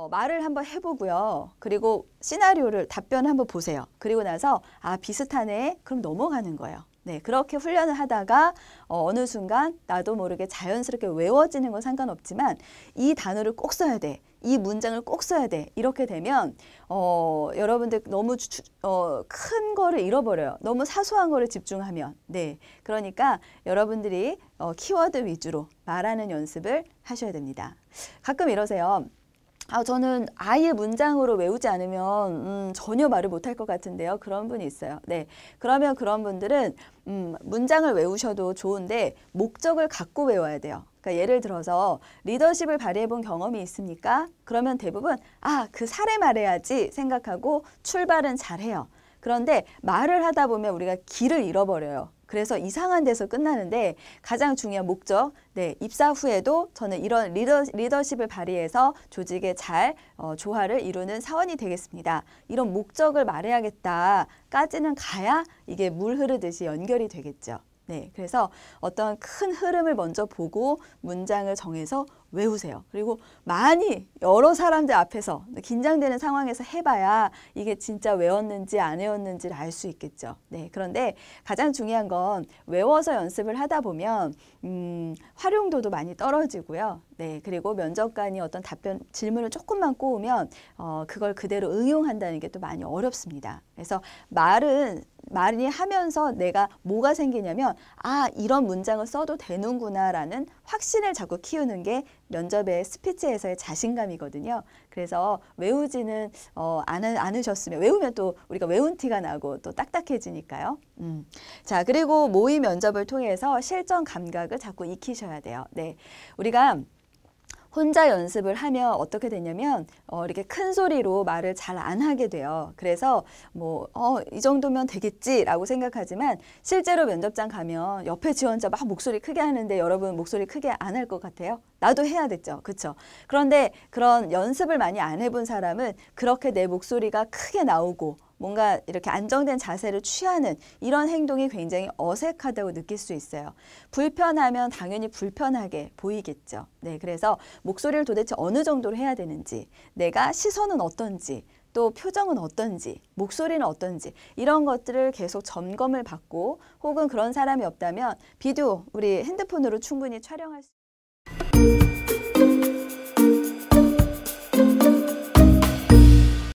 어, 말을 한번 해보고요. 그리고 시나리오를 답변 한번 보세요. 그리고 나서 아 비슷하네. 그럼 넘어가는 거예요. 네, 그렇게 훈련을 하다가 어, 어느 순간 나도 모르게 자연스럽게 외워지는 건 상관없지만 이 단어를 꼭 써야 돼. 이 문장을 꼭 써야 돼. 이렇게 되면 어, 여러분들 너무 주, 어, 큰 거를 잃어버려요. 너무 사소한 거를 집중하면. 네, 그러니까 여러분들이 어, 키워드 위주로 말하는 연습을 하셔야 됩니다. 가끔 이러세요. 아, 저는 아예 문장으로 외우지 않으면 음, 전혀 말을 못 할 것 같은데요. 그런 분이 있어요. 네, 그러면 그런 분들은 음, 문장을 외우셔도 좋은데 목적을 갖고 외워야 돼요. 그러니까 예를 들어서 리더십을 발휘해본 경험이 있습니까? 그러면 대부분 아, 그 사례 말해야지 생각하고 출발은 잘해요. 그런데 말을 하다 보면 우리가 길을 잃어버려요. 그래서 이상한 데서 끝나는데 가장 중요한 목적, 네, 입사 후에도 저는 이런 리더, 리더십을 발휘해서 조직에 잘 어, 조화를 이루는 사원이 되겠습니다. 이런 목적을 말해야겠다까지는 가야 이게 물 흐르듯이 연결이 되겠죠. 네, 그래서 어떤 큰 흐름을 먼저 보고 문장을 정해서 외우세요. 그리고 많이 여러 사람들 앞에서 긴장되는 상황에서 해봐야 이게 진짜 외웠는지 안 외웠는지를 알 수 있겠죠. 네, 그런데 가장 중요한 건 외워서 연습을 하다 보면 음, 활용도도 많이 떨어지고요. 네, 그리고 면접관이 어떤 답변 질문을 조금만 꼬우면 어, 그걸 그대로 응용한다는 게 또 많이 어렵습니다. 그래서 말은 많이 하면서 내가 뭐가 생기냐면 아 이런 문장을 써도 되는구나라는 확신을 자꾸 키우는 게 면접의 스피치에서의 자신감이거든요. 그래서 외우지는 어, 안, 않으셨으면 외우면 또 우리가 외운 티가 나고 또 딱딱해지니까요. 음. 자 그리고 모의 면접을 통해서 실전 감각을 자꾸 익히셔야 돼요. 네, 우리가 혼자 연습을 하면 어떻게 되냐면 어, 이렇게 큰 소리로 말을 잘 안 하게 돼요. 그래서 뭐어이 정도면 되겠지라고 생각하지만 실제로 면접장 가면 옆에 지원자 막 목소리 크게 하는데 여러분 목소리 크게 안 할 것 같아요. 나도 해야 됐죠. 그렇죠. 그런데 그런 연습을 많이 안 해본 사람은 그렇게 내 목소리가 크게 나오고 뭔가 이렇게 안정된 자세를 취하는 이런 행동이 굉장히 어색하다고 느낄 수 있어요. 불편하면 당연히 불편하게 보이겠죠. 네, 그래서 목소리를 도대체 어느 정도로 해야 되는지, 내가 시선은 어떤지, 또 표정은 어떤지, 목소리는 어떤지 이런 것들을 계속 점검을 받고 혹은 그런 사람이 없다면 비디오 우리 핸드폰으로 충분히 촬영할 수